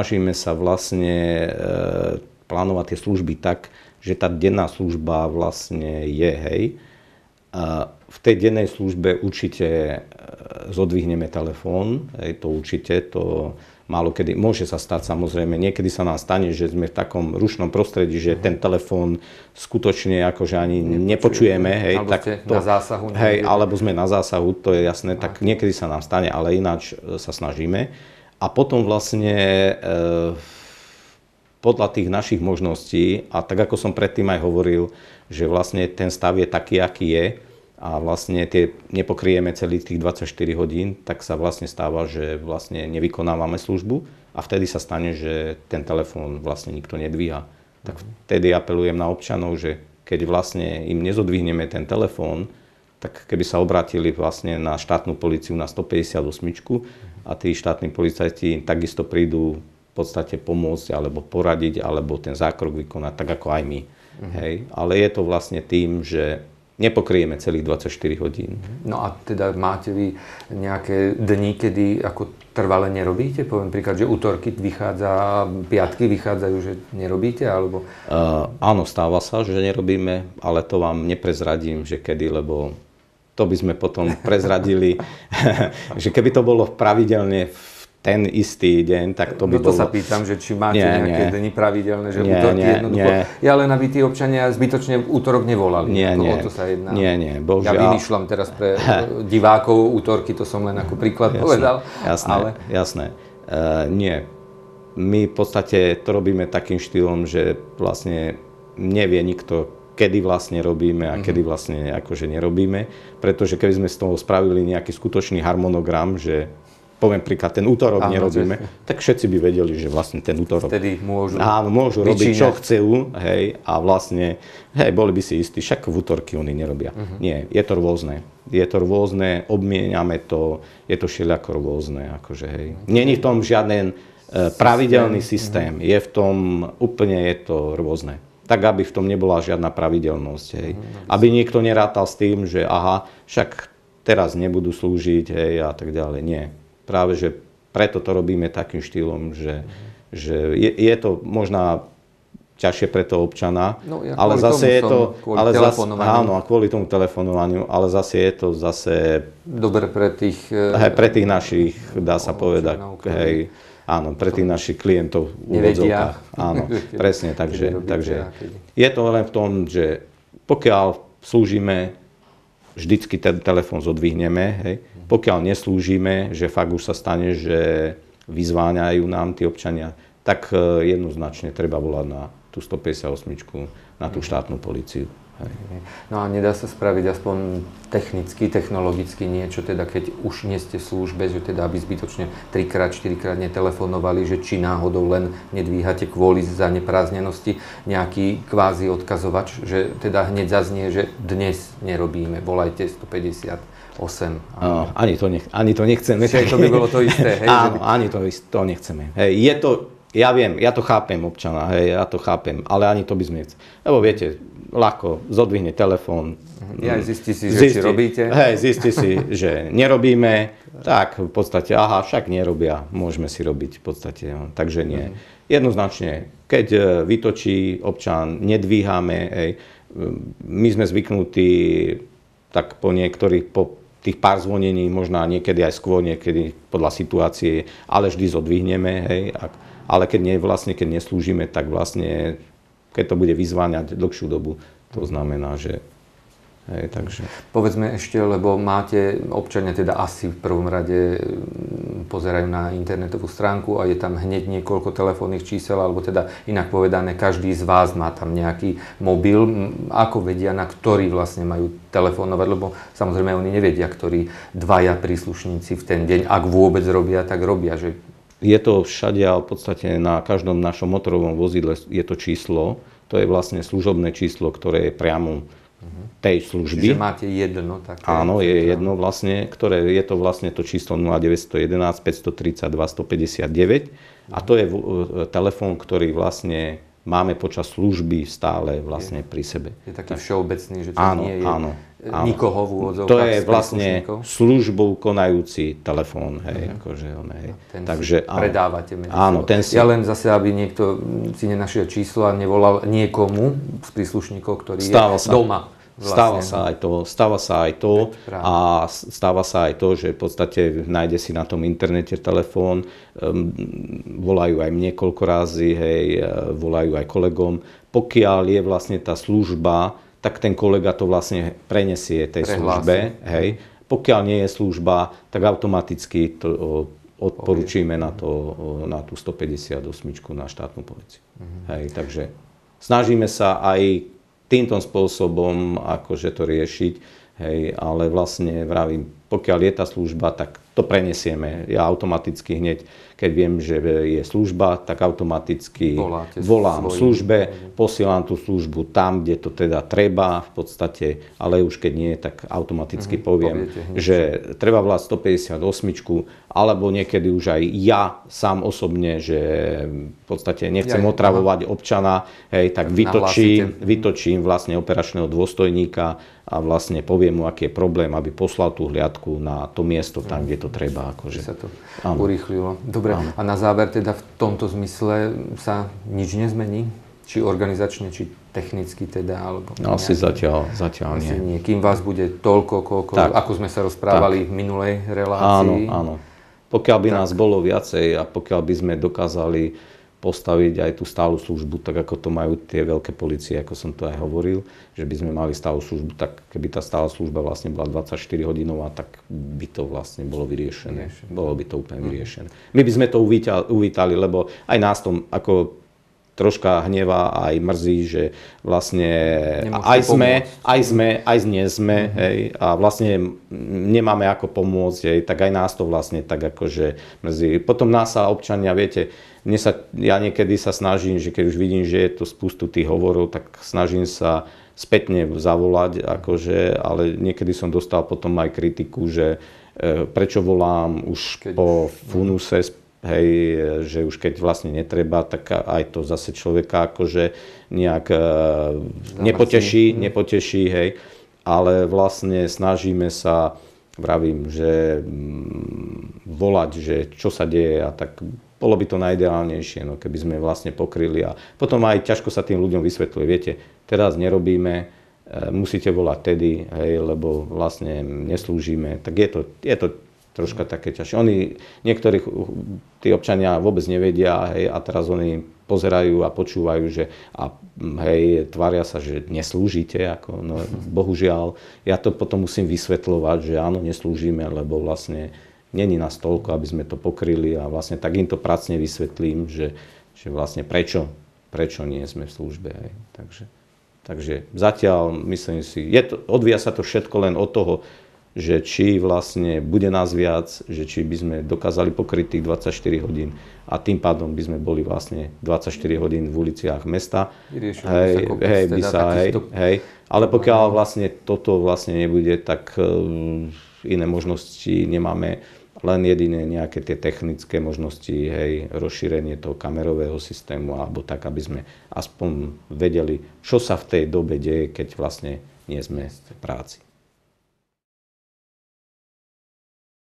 snažíme sa vlastne e, plánovať tie služby tak, že tá denná služba vlastne je, hej. A v tej dennej službe určite e, zodvihneme telefón, hej, to určite, to málo kedy, môže sa stať samozrejme, niekedy sa nám stane, že sme v takom rušnom prostredí, že ten telefón skutočne akože ani nepočujeme, hej, alebo tak to, na zásahu. Hej, alebo sme na zásahu, to je jasné, tak niekedy sa nám stane, ale ináč e, sa snažíme. A potom vlastne e, podľa tých našich možností, a tak ako som predtým aj hovoril, že vlastne ten stav je taký, aký je, a vlastne tie nepokrieme celých tých 24 hodín, tak sa vlastne stáva, že vlastne nevykonávame službu a vtedy sa stane, že ten telefón vlastne nikto nedvíha. Tak vtedy apelujem na občanov, že keď vlastne im nezodvihneme ten telefón, tak keby sa obrátili vlastne na štátnu policiu na 158 a tí štátni policajti takisto prídu v podstate pomôcť alebo poradiť alebo ten zákrok vykonať tak ako aj my. Uh-huh. Hej? Ale je to vlastne tým, že nepokrieme celých 24 hodín. Mhm. No a teda máte vy nejaké dni, kedy ako trvale nerobíte? Poviem príklad, že útorky vychádza, piatky vychádzajú, že nerobíte? Alebo... Uh, áno, stáva sa, že nerobíme, ale to vám neprezradím, že kedy, lebo to by sme potom prezradili, že keby to bolo pravidelne v ten istý deň, tak to by no to bolo... sa pýtam, že či máte nie, nejaké nie. dni pravidelné, že nie, útorky nie, jednoducho... Nie. Ja len, aby tí občania zbytočne v útorok nevolali. Nie, nie. O to sa jedná. Nie, nie, bohužiaľ. Ja vymýšľam teraz pre eh, divákov útorky, to som len ako príklad jasné, povedal. Jasné, ale... jasné. Uh, nie. My v podstate to robíme takým štýlom, že vlastne nevie nikto, kedy vlastne robíme a mhm. kedy vlastne akože nerobíme. Pretože keby sme z toho spravili nejaký skutočný harmonogram, že poviem príklad, ten útorok Áno, nerobíme, česne. tak všetci by vedeli, že vlastne ten útorok... Vtedy môžu... Áno, môžu robiť, čo chcú, hej, a vlastne, hej, boli by si istí, však v útorky oni nerobia. Uh-huh. Nie, je to rôzne. Je to rôzne, obmieniame to, je to všelijako rôzne, akože, hej. Mhm. Není v tom žiaden e, pravidelný systém, je v tom, úplne je to rôzne tak aby v tom nebola žiadna pravidelnosť. Hej. Mhm, aby niekto nerátal s tým, že aha, však teraz nebudú slúžiť hej, a tak ďalej. Nie. Práve, že preto to robíme takým štýlom, že, mhm. že je, je to možná ťažšie pre toho občana, no, ja ale zase je to... ale zase, áno, a kvôli tomu telefonovaniu, ale zase je to zase... Dobre pre tých... Hej, pre eh, tých našich, dá sa no, povedať. Hej. Áno, pre tých našich klientov v úvodzovkách. Áno, presne, takže, takže je to len v tom, že pokiaľ slúžime, vždycky ten telefón zodvihneme, hej. Pokiaľ neslúžime, že fakt už sa stane, že vyzváňajú nám tí občania, tak eh, jednoznačne treba volať na tú 158, na tú mhm. štátnu policiu. No a nedá sa spraviť aspoň technicky, technologicky niečo, teda keď už nie ste v službe, že teda aby zbytočne 3-krát, 4-krát netelefonovali, že či náhodou len nedvíhate kvôli zaneprázdnenosti nejaký kvázi odkazovač, že teda hneď zaznie, že dnes nerobíme, volajte 150 8. Ani, to nech, ani to nechceme. Čiže to by bolo to isté. Hej, áno, by... ani to, to nechceme. Hej, je to ja viem, ja to chápem občana, hej, ja to chápem, ale ani to by sme... Lebo viete, ľahko zodvihne telefón. Ja zistí si, že či robíte. Hej, zistí si, že nerobíme, tak v podstate, aha, však nerobia, môžeme si robiť v podstate, no, takže nie. Jednoznačne, keď e, vytočí občan, nedvíhame, hej, my sme zvyknutí tak po niektorých, po tých pár zvonení, možná niekedy aj skôr, niekedy podľa situácie, ale vždy zodvihneme, hej, ak, ale keď, nie, vlastne, keď neslúžime, tak vlastne, keď to bude vyzváňať dlhšiu dobu, to znamená, že Hej, takže. Povedzme ešte, lebo máte, občania teda asi v prvom rade mm, pozerajú na internetovú stránku a je tam hneď niekoľko telefónnych čísel, alebo teda inak povedané, každý z vás má tam nejaký mobil. Ako vedia, na ktorý vlastne majú telefonovať, lebo samozrejme oni nevedia, ktorí dvaja príslušníci v ten deň, ak vôbec robia, tak robia, že je to všade a v podstate na každom našom motorovom vozidle je to číslo. To je vlastne služobné číslo, ktoré je priamo mhm. tej služby. Čiže máte jedno také? Áno, je jedno vlastne, ktoré je to vlastne to číslo 0911 532 159 a to je e, telefón, ktorý vlastne máme počas služby stále vlastne pri sebe. Je taký všeobecný, že to áno, nie je áno. Áno. nikoho v úvodzovkách. To je vlastne službou konajúci telefón, hej, uh-huh. akože on, hej. Ten Takže, áno. predávate medzi áno, ten si... Ja len zase, aby niekto si nenašiel číslo a nevolal niekomu z príslušníkov, ktorý stáva je sa. doma. Vlastne. Stáva sa aj to, stáva sa aj to a stáva sa aj to, že v podstate nájde si na tom internete telefón, um, volajú aj mne koľko razy, hej, e, volajú aj kolegom. Pokiaľ je vlastne tá služba tak ten kolega to vlastne prenesie tej Prehlási. službe. Hej. Pokiaľ nie je služba, tak automaticky to odporúčime na, to, na tú 158 na štátnu policiu. Mhm. Hej, takže snažíme sa aj týmto spôsobom akože to riešiť, hej, ale vlastne vravím, pokiaľ je tá služba, tak to prenesieme. Ja automaticky hneď, keď viem, že je služba, tak automaticky Voláte volám svojim. službe, posielam tú službu tam, kde to teda treba v podstate, ale už keď nie, tak automaticky mm-hmm, poviem, poviete, že treba volať 158, alebo niekedy už aj ja sám osobne, že v podstate nechcem ja, otravovať aha. občana, hej, tak vytočím, mhm. vytočím vlastne operačného dôstojníka a vlastne povie mu, aký je problém, aby poslal tú hliadku na to miesto tam, kde to treba. Akože. Sa to ano. urýchlilo. Dobre, ano. a na záver teda v tomto zmysle sa nič nezmení? Či organizačne, či technicky teda? Alebo no, asi zatiaľ, zatiaľ asi nie. nie. Kým vás bude toľko, koľko, tak. ako sme sa rozprávali tak. v minulej relácii? Áno, áno. Pokiaľ by tak. nás bolo viacej a pokiaľ by sme dokázali postaviť aj tú stálu službu, tak ako to majú tie veľké policie, ako som to aj hovoril, že by sme mali stálu službu, tak keby tá stála služba vlastne bola 24 hodinová, tak by to vlastne bolo vyriešené. Vyriešené. Bolo by to úplne vyriešené. My by sme to uvítali, uvítali lebo aj nás to, ako troška hnevá aj mrzí, že vlastne aj sme, aj sme, aj nie sme mm-hmm. hej, a vlastne nemáme ako pomôcť, hej, tak aj nás to vlastne tak akože mrzí. Potom nás sa občania, viete, mne sa, ja niekedy sa snažím, že keď už vidím, že je to spustu tých hovorov, tak snažím sa spätne zavolať, akože, ale niekedy som dostal potom aj kritiku, že e, prečo volám už keď po funuse, Hej, že už keď vlastne netreba, tak aj to zase človeka akože nejak e, nepoteší, mm. nepoteší, hej. Ale vlastne snažíme sa, vravím, že mm, volať, že čo sa deje a tak bolo by to najideálnejšie, no keby sme vlastne pokryli a potom aj ťažko sa tým ľuďom vysvetľuje, viete, teraz nerobíme, e, musíte volať tedy, hej, lebo vlastne neslúžime, tak je to, je to troška také ťažšie. Oni, niektorých uh, tí občania vôbec nevedia hej, a teraz oni pozerajú a počúvajú, že a mm, hej, tvária sa, že neslúžite, ako, no, bohužiaľ, ja to potom musím vysvetľovať, že áno, neslúžime, lebo vlastne není nás toľko, aby sme to pokryli a vlastne tak im to pracne vysvetlím, že, že vlastne prečo, prečo nie sme v službe. Hej. Takže, takže zatiaľ myslím si, je to, odvíja sa to všetko len od toho, že či vlastne bude nás viac, že či by sme dokázali pokryť tých 24 hodín a tým pádom by sme boli vlastne 24 hodín v uliciach mesta. hej, by teda sa, hej, by sa hej, hej. Ale pokiaľ vlastne toto vlastne nebude, tak e, iné možnosti nemáme, len jedine nejaké tie technické možnosti, hej, rozšírenie toho kamerového systému alebo tak, aby sme aspoň vedeli, čo sa v tej dobe deje, keď vlastne nie sme v práci.